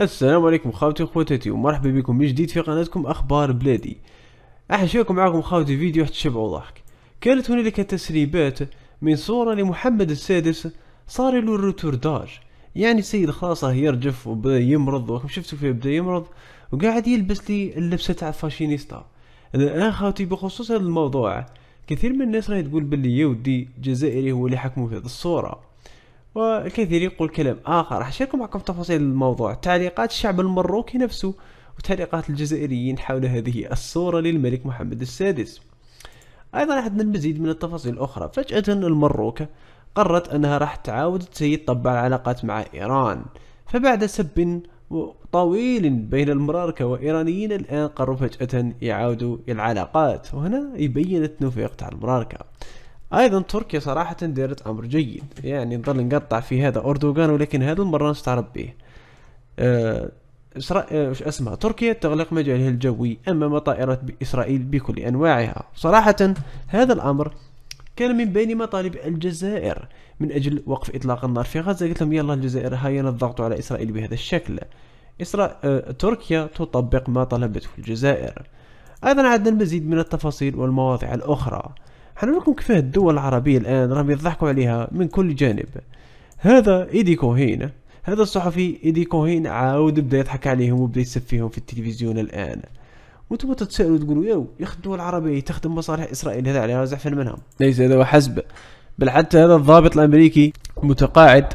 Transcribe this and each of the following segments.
السلام عليكم خاوتي وخواتاتي ومرحبا بكم من جديد في قناتكم اخبار بلادي راح نشارك معكم خاوتي فيديو واحد تشبعوا ضحك كانت هنالك تسريبات من صورة لمحمد السادس صار له الروتورداج يعني السيد خلاص يرجف وبدا يمرض وكم شفتوا فيه بدا يمرض وقاعد يلبس لي اللبسة تاع الفاشينيستا الان خاوتي بخصوص هذا الموضوع كثير من الناس راهي تقول بلي يودي جزائري الجزائري هو اللي حكمه في هذه الصورة والكثير يقول كلام آخر راح أشارك معكم تفاصيل الموضوع تعليقات الشعب المروكي نفسه وتعليقات الجزائريين حول هذه الصورة للملك محمد السادس أيضا عندنا المزيد من التفاصيل الأخرى فجأة المروك قررت أنها راح تعاود طبع العلاقات مع إيران فبعد سب طويل بين المراركة وإيرانيين الآن قرروا فجأة يعاودوا العلاقات وهنا يبين التنفيق تاع المراركة ايضا تركيا صراحة دارت امر جيد يعني نظل نقطع في هذا اردوغان ولكن هذا المرة نستعرض به أه إسرائيل آه، اسمها تركيا تغلق مجالها الجوي أمام طائرات إسرائيل بكل أنواعها صراحة هذا الأمر كان من بين مطالب الجزائر من أجل وقف إطلاق النار في غزة قلت لهم يلا الجزائر هاي الضغط على إسرائيل بهذا الشكل إسرا... آه... تركيا تطبق ما طلبته الجزائر أيضا عندنا المزيد من التفاصيل والمواضيع الأخرى حنقول لكم كيفاه الدول العربية الآن راهم يضحكوا عليها من كل جانب هذا إيدي كوهين هذا الصحفي إيدي كوهين عاود بدا يضحك عليهم وبدا يسب فيهم في التلفزيون الآن وانتم تتساءلوا تقولوا ياو يا اخي الدول العربية تخدم مصالح إسرائيل هذا عليها زعفن منهم ليس هذا وحسب بل حتى هذا الضابط الأمريكي متقاعد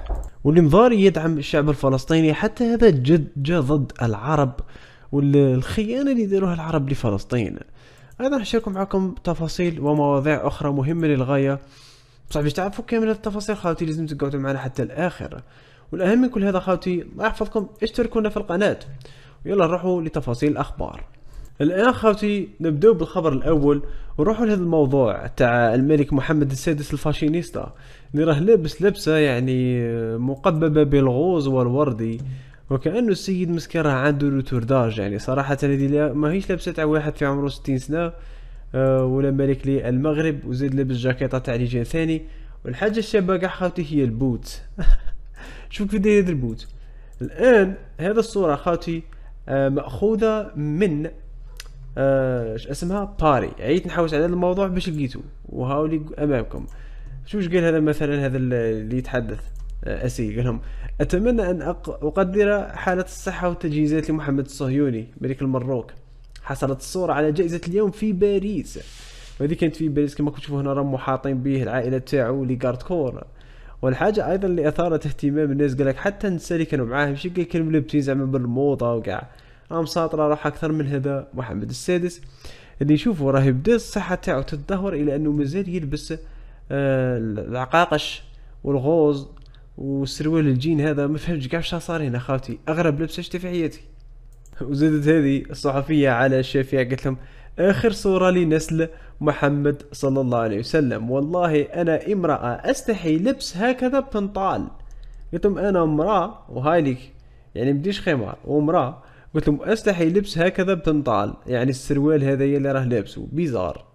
واللي مضاري يدعم الشعب الفلسطيني حتى هذا جد جا ضد العرب والخيانة اللي يديروها العرب لفلسطين ايضا أشارك معكم تفاصيل ومواضيع اخرى مهمه للغايه بصح باش تعرفوا كامل التفاصيل خاوتي لازم تقعدوا معنا حتى الاخر والاهم من كل هذا خاوتي الله يحفظكم اشتركونا في القناه ويلا نروحوا لتفاصيل الاخبار الان خاوتي نبداو بالخبر الاول ونروحوا لهذا الموضوع تاع الملك محمد السادس الفاشينيستا اللي راه لابس لبسه يعني مقببه بالغوز والوردي وكانه السيد مسكرة راه عنده لوتورداج يعني صراحه هذه ماهيش لابسه تاع واحد في عمره 60 سنه ولا مالك لي المغرب وزيد لابس جاكيطه تاع رجال ثاني والحاجه الشابه كاع خاوتي هي البوت شوف كيف داير البوت الان هذا الصوره خاوتي ماخوذه من اش اسمها باري عييت نحوس على هذا الموضوع باش لقيتو وهاولي امامكم شوف قال هذا مثلا هذا اللي يتحدث أسي قال لهم أتمنى أن أقدر حالة الصحة والتجهيزات لمحمد الصهيوني ملك المروك حصلت الصورة على جائزة اليوم في باريس وهذه كانت في باريس كما كتشوفوا هنا راه محاطين به العائلة تاعو لي كور والحاجة أيضا اللي أثارت اهتمام الناس قالك حتى النساء اللي كانوا معاه ماشي قال كانوا ملبسين زعما بالموضة وكاع راهم ساطره روح أكثر من هذا محمد السادس اللي يشوفوا راه بدا الصحة تاعو تتدهور إلى أنه مازال يلبس آه العقاقش والغوز والسروال الجين هذا ما فهمتش كاع شنو صار هنا خاوتي اغرب لبسه شفتها في حياتي وزادت هذه الصحفيه على الشافعي قالت لهم آخر صورة لنسل محمد صلى الله عليه وسلم والله أنا امرأة أستحي لبس هكذا بنطال قلت لهم أنا امرأة وهايليك يعني مديش خمار وامرأة قلت لهم أستحي لبس هكذا بنطال يعني السروال هذايا اللي راه لابسه بيزار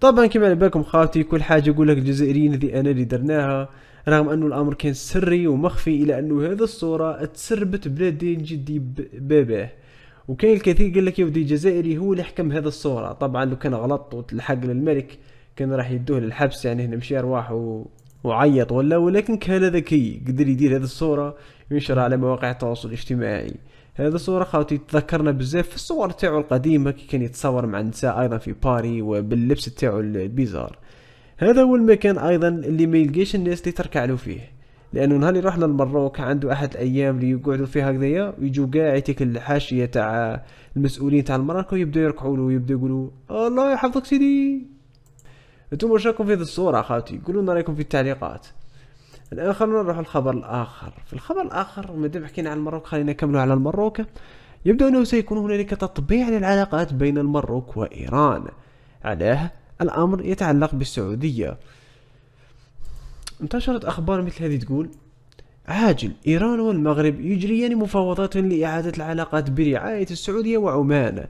طبعا كما على بالكم خاوتي كل حاجة يقول لك الجزائريين اللي أنا اللي درناها رغم انه الامر كان سري ومخفي الى انه هذه الصوره تسربت بلا دين جدي باباه وكاين الكثير قال لك يودي الجزائري هو اللي حكم هذه الصوره طبعا لو كان غلط وتلحق للملك كان راح يدوه للحبس يعني هنا مشي ارواح و... وعيط ولا ولكن كان ذكي قدر يدير هذه الصوره وينشرها على مواقع التواصل الاجتماعي هذا الصورة خاوتي تذكرنا بزاف في الصور تاعو القديمة كي كان يتصور مع النساء أيضا في باري وباللبس تاعو البيزار هذا هو المكان ايضا اللي ما يلقاش الناس اللي تركعلو فيه لانه نهار اللي رحنا للمروك عنده احد الايام اللي يقعدوا فيها هكذايا ويجوا كاع تيك الحاشيه تاع المسؤولين تاع المراكو يبداو يركعوا له ويبداو يقولوا الله يحفظك سيدي انتم واش راكم في هذه الصوره خاوتي قولوا لنا رايكم في التعليقات الان خلونا نروحوا للخبر الاخر في الخبر الاخر مادام حكينا على المروك خلينا نكملوا على المروك يبدو انه سيكون هنالك تطبيع للعلاقات بين المروك وايران علاه الأمر يتعلق بالسعودية انتشرت أخبار مثل هذه تقول عاجل إيران والمغرب يجريان مفاوضات لإعادة العلاقات برعاية السعودية وعمان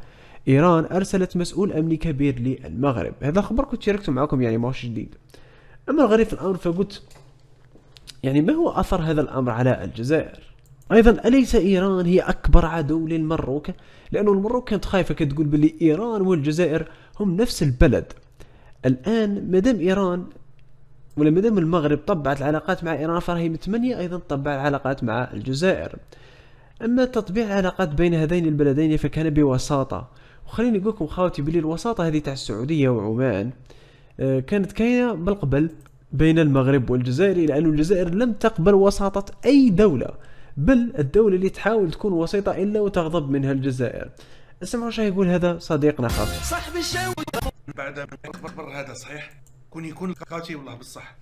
إيران أرسلت مسؤول أمني كبير للمغرب هذا خبر كنت شاركته معكم يعني ماهوش جديد أما الغريب في الأمر فقلت يعني ما هو أثر هذا الأمر على الجزائر أيضا أليس إيران هي أكبر عدو للمروك لأن المروك كانت خايفة كتقول بلي إيران والجزائر هم نفس البلد الان مدام ايران ولا مدام المغرب طبعت العلاقات مع ايران فراهي متمنيه ايضا تطبع العلاقات مع الجزائر اما تطبيع العلاقات بين هذين البلدين فكان بوساطه وخليني اقول لكم خاوتي بلي الوساطه هذه تاع السعوديه وعمان آه، كانت كاينه بالقبل بين المغرب والجزائر لان الجزائر لم تقبل وساطة أي دولة بل الدولة اللي تحاول تكون وسيطة إلا وتغضب منها الجزائر اسمعوا شو يقول هذا صديقنا خاطر صاحبي الشاوي بعد من الخبر هذا صحيح كون يكون لقاتي والله بالصح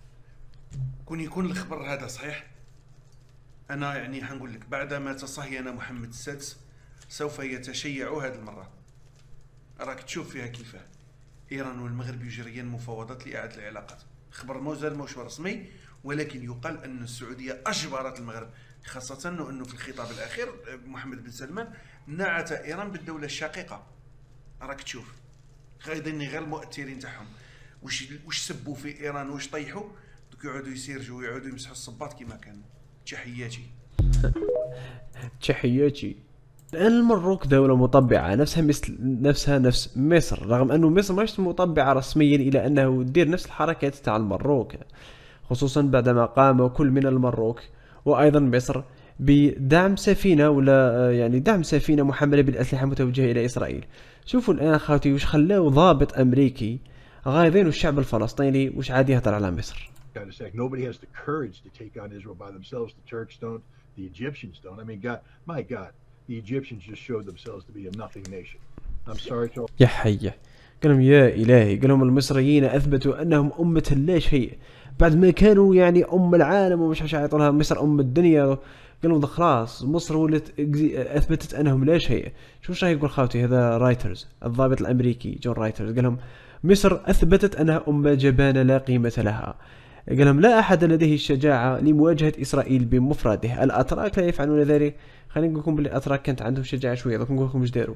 كون يكون الخبر هذا صحيح انا يعني حنقول لك بعدما تصهين محمد السادس سوف يتشيع هذه المره راك تشوف فيها كيفاه ايران والمغرب يجريان مفاوضات لاعاده العلاقات خبر مازال موش رسمي ولكن يقال ان السعوديه اجبرت المغرب خاصة أنه في الخطاب الأخير محمد بن سلمان نعت إيران بالدولة الشقيقة راك تشوف غايضيني غير المؤثرين تاعهم واش واش سبوا في ايران واش طيحوا دوك يعودوا يسيرجوا ويعودوا يمسحوا الصباط كما كانوا تحياتي تحياتي الان المروك دوله مطبعه نفسها مثل نفسها نفس مصر رغم انه مصر ماشي مطبعه رسميا الى انه دير نفس الحركات تاع المروك خصوصا بعدما قام كل من المروك وايضا مصر بدعم سفينه ولا يعني دعم سفينه محمله بالاسلحه متوجهه الى اسرائيل شوفوا الان اخوتي واش خلاو ضابط امريكي غايضين الشعب الفلسطيني واش عاد يهضر على مصر Nobody has the courage to take on Israel by themselves. The Turks don't. The Egyptians don't. I mean, God, my God, the Egyptians just showed themselves to be a nothing nation. I'm sorry to. يا حيه قال لهم يا إلهي قال لهم المصريين أثبتوا أنهم أمة لا شيء بعد ما كانوا يعني أم العالم ومش عارف يعطونها مصر أم الدنيا لهم خلاص مصر ولت أثبتت أنهم لا شيء شو راح يقول خاوتي هذا رايترز الضابط الأمريكي جون رايترز قال لهم مصر أثبتت أنها أمة جبانة لا قيمة لها قال لهم لا أحد لديه الشجاعة لمواجهة إسرائيل بمفرده الأتراك لا يفعلون ذلك خلينا نقول لكم باللي الأتراك كانت عندهم شجاعة شوية دوك نقول لكم واش داروا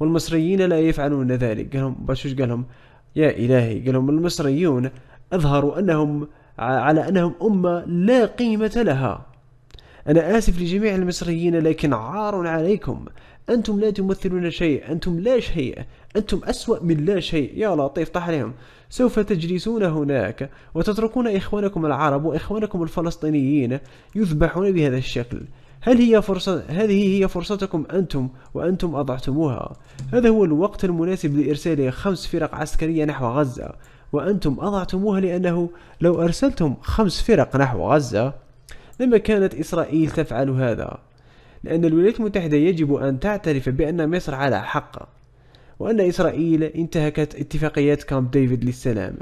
والمصريين لا يفعلون ذلك قال لهم باش واش قال يا إلهي قال لهم المصريون أظهروا أنهم على أنهم أمة لا قيمة لها أنا آسف لجميع المصريين لكن عار عليكم أنتم لا تمثلون شيء أنتم لا شيء أنتم أسوأ من لا شيء يا لطيف طح عليهم سوف تجلسون هناك وتتركون إخوانكم العرب وإخوانكم الفلسطينيين يذبحون بهذا الشكل هل هي فرصة هذه هي فرصتكم أنتم وأنتم أضعتموها هذا هو الوقت المناسب لإرسال خمس فرق عسكرية نحو غزة وأنتم أضعتموها لأنه لو أرسلتم خمس فرق نحو غزة لما كانت إسرائيل تفعل هذا لأن الولايات المتحدة يجب أن تعترف بأن مصر على حق وأن إسرائيل انتهكت اتفاقيات كامب ديفيد للسلام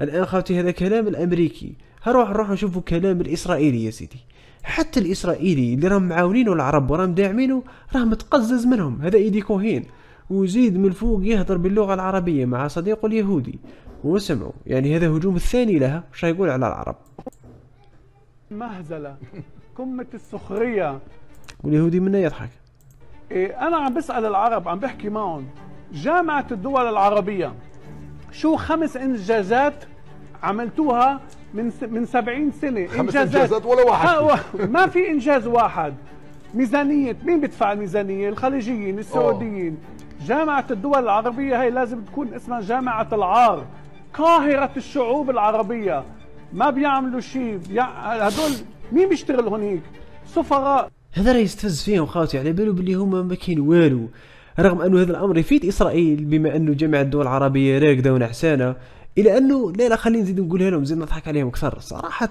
الآن خاوتي هذا كلام الأمريكي هروح نروح نشوفوا كلام الإسرائيلي يا سيدي حتى الإسرائيلي اللي راهم معاونينه العرب وراهم داعمينه راه متقزز منهم هذا إيدي كوهين وزيد من فوق يهضر باللغة العربية مع صديقه اليهودي وسمعوا يعني هذا هجوم الثاني لها وش يقول على العرب مهزله قمه السخريه واليهودي منا يضحك إيه انا عم بسال العرب عم بحكي معهم جامعه الدول العربيه شو خمس انجازات عملتوها من من 70 سنه خمس انجازات, إنجازات ولا واحد ما في انجاز واحد ميزانيه مين بيدفع الميزانيه الخليجيين السعوديين أوه. جامعه الدول العربيه هي لازم تكون اسمها جامعه العار قاهره الشعوب العربيه ما بيعملوا شيء بيع... هدول مين بيشتغل هونيك سفراء هذا راه يستفز فيهم خاوتي على بالو باللي هما ما كاين والو رغم انه هذا الامر يفيد اسرائيل بما انه جميع الدول العربيه راكده ونعسانه الا انه لا لا خلينا نزيد نقولها لهم زيد نضحك عليهم اكثر صراحه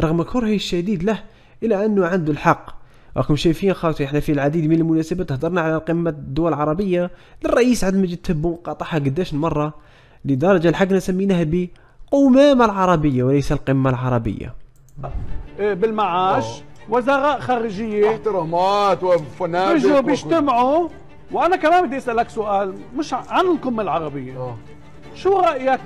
رغم كرهي الشديد له الا انه عنده الحق راكم شايفين خاوتي احنا في العديد من المناسبات هضرنا على قمه الدول العربيه للرئيس عبد المجيد تبون قاطعها قداش مره لدرجه لحقنا سميناها ب القمامة العربية وليس القمة العربية إيه، بالمعاش وزراء خارجية احترامات وفنادق بيجوا بيجتمعوا وأنا كمان بدي أسألك سؤال مش عن القمة العربية أوه. شو رأيك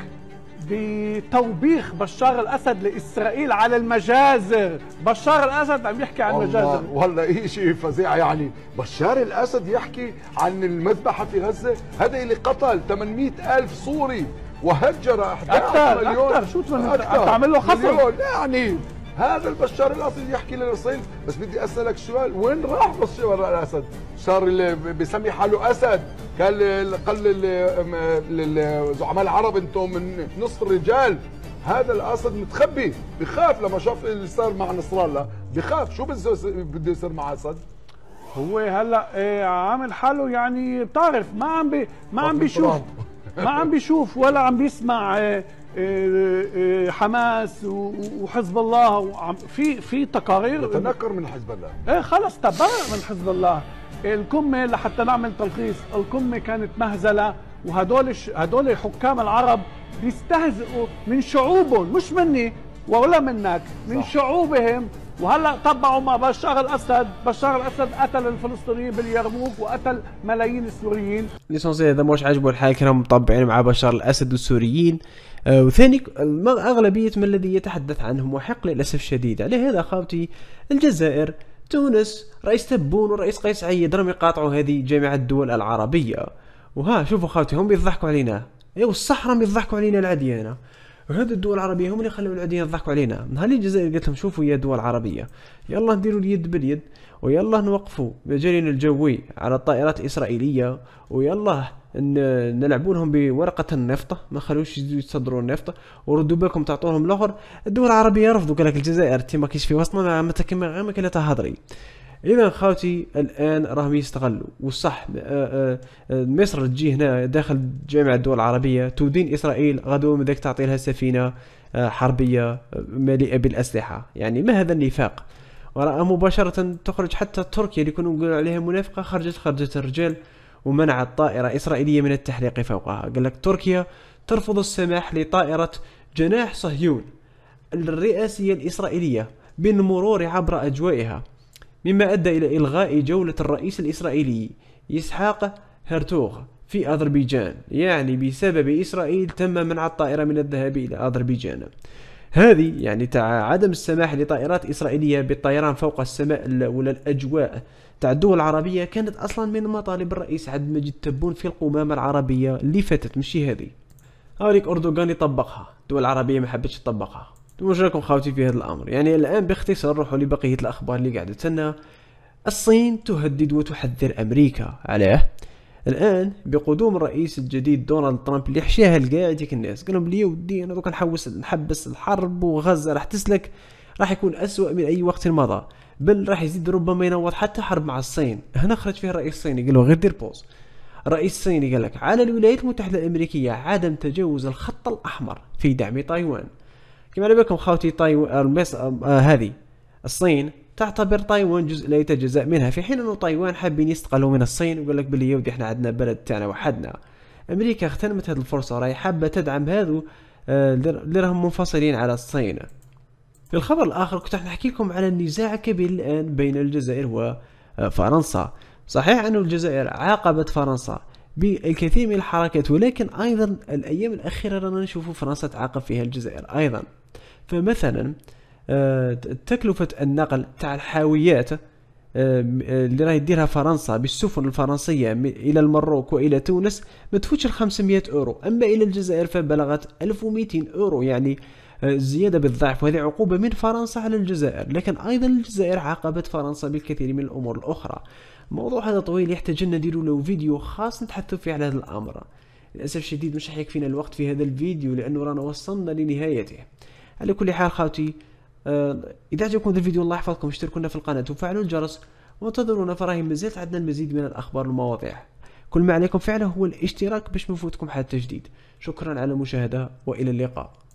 بتوبيخ بشار الاسد لاسرائيل على المجازر، بشار الاسد عم يحكي عن المجازر والله شيء فظيع يعني، بشار الاسد يحكي عن المذبحه في غزه، هذا اللي قتل 800 ألف سوري وهجر 11 أكثر مليون أكثر شو أكثر تعمل له خصم يعني هذا البشار الاسد يحكي للصين بس بدي اسالك سؤال وين راح بشار الاسد؟ صار اللي بيسمي حاله اسد قال قال للزعماء العرب انتم من نصف الرجال هذا الاسد متخبي بخاف لما شاف اللي صار مع نصر الله بخاف شو بده يصير مع اسد؟ هو هلا إيه، عامل حاله يعني بتعرف ما عم بي ما عم بيشوف ما عم بيشوف ولا عم بيسمع آه، آه، آه، حماس وحزب الله في في تقارير تنكر من حزب الله ايه خلص تبرأ من حزب الله القمه لحتى نعمل تلخيص القمه كانت مهزله وهدول هدول حكام العرب بيستهزئوا من شعوبهم مش مني ولا منك من صح. شعوبهم وهلا طبعوا مع بشار الاسد، بشار الاسد قتل الفلسطينيين باليرموك وقتل ملايين السوريين. زي هذا مش عاجبه الحال كانوا مطبعين مع بشار الاسد والسوريين آه وثاني اغلبيه من الذي يتحدث عنهم وحق للاسف الشديد، عليه يعني هذا خاوتي الجزائر تونس رئيس تبون ورئيس قيس عيد راهم يقاطعوا هذه جامعة الدول العربية وها شوفوا خاوتي هم بيضحكوا علينا ايوا الصح راهم يضحكوا علينا العديانة هذه الدول العربيه هم اللي خلوا العوديين يضحكوا علينا نهار اللي الجزائر قالت لهم شوفوا يا دول عربيه يلا نديروا اليد باليد ويلا نوقفوا مجالنا الجوي على الطائرات الاسرائيليه ويلا نلعبوا لهم بورقه النفط ما خلوش يصدروا النفط وردوا بالكم تعطوهم الاخر الدول العربيه رفضوا قال لك الجزائر تي ماكيش في وسطنا ما تكمل غير ما كاين تهضري اذا خاوتي الان راهم يستغلوا وصح آه، آه، آه، مصر تجي هنا داخل جامعه الدول العربيه تدين اسرائيل غدو من تعطي لها سفينه حربيه مليئه بالاسلحه يعني ما هذا النفاق وراء مباشره تخرج حتى تركيا اللي كنا نقول عليها منافقه خرجت خرجت الرجال ومنعت طائره اسرائيليه من التحليق فوقها قال لك تركيا ترفض السماح لطائره جناح صهيون الرئاسيه الاسرائيليه بالمرور عبر اجوائها مما أدى إلى إلغاء جولة الرئيس الإسرائيلي إسحاق هرتوغ في أذربيجان يعني بسبب إسرائيل تم منع الطائرة من الذهاب إلى أذربيجان هذه يعني تاع عدم السماح لطائرات إسرائيلية بالطيران فوق السماء ولا الأجواء تاع الدول العربية كانت أصلا من مطالب الرئيس عبد المجيد تبون في القمامة العربية اللي فاتت مشي هذه أوريك أردوغان يطبقها الدول العربية ما حبتش تطبقها واش لكم خاوتي في هذا الامر يعني الان باختصار نروحوا لبقيه الاخبار اللي قاعده تسنى الصين تهدد وتحذر امريكا علاه الان بقدوم الرئيس الجديد دونالد ترامب اللي حشاها لكاع ديك الناس قال لهم لي ودي انا دوك نحوس نحبس الحرب وغزه راح تسلك راح يكون اسوا من اي وقت مضى بل راح يزيد ربما ينوض حتى حرب مع الصين هنا خرج فيه الرئيس الصيني قال له غير دير بوز الرئيس الصيني قال لك على الولايات المتحده الامريكيه عدم تجاوز الخط الاحمر في دعم تايوان كما على بالكم خاوتي تايوان آه،, آه،, آه هذه الصين تعتبر تايوان جزء لا يتجزأ منها في حين أنه تايوان حابين يستقلوا من الصين ويقول لك بلي يودي احنا عندنا بلد تاعنا وحدنا أمريكا اغتنمت هذه الفرصة راهي حابة تدعم هذو اللي راهم منفصلين على الصين في الخبر الآخر كنت راح نحكي لكم على النزاع الكبير الآن بين الجزائر وفرنسا آه، صحيح أن الجزائر عاقبت فرنسا بالكثير من الحركات ولكن أيضا الأيام الأخيرة رانا نشوف فرنسا تعاقب فيها الجزائر أيضا فمثلا آه، تكلفة النقل تاع الحاويات آه، آه، اللي راهي ديرها فرنسا بالسفن الفرنسية إلى المروك وإلى تونس ما تفوتش 500 أورو أما إلى الجزائر فبلغت 1200 أورو يعني زيادة بالضعف وهذه عقوبة من فرنسا على الجزائر لكن أيضا الجزائر عاقبت فرنسا بالكثير من الأمور الأخرى موضوع هذا طويل يحتاج أن نديرو له فيديو خاص نتحدث فيه على هذا الأمر للأسف الشديد مش راح يكفينا الوقت في هذا الفيديو لأنه رانا وصلنا لنهايته على كل حال خاوتي آه، اذا عجبكم الفيديو الله يحفظكم اشتركونا في القناه وفعلوا الجرس وانتظرونا فراهي مازالت عندنا المزيد من الاخبار والمواضيع كل ما عليكم فعله هو الاشتراك باش ما حتى جديد شكرا على المشاهده والى اللقاء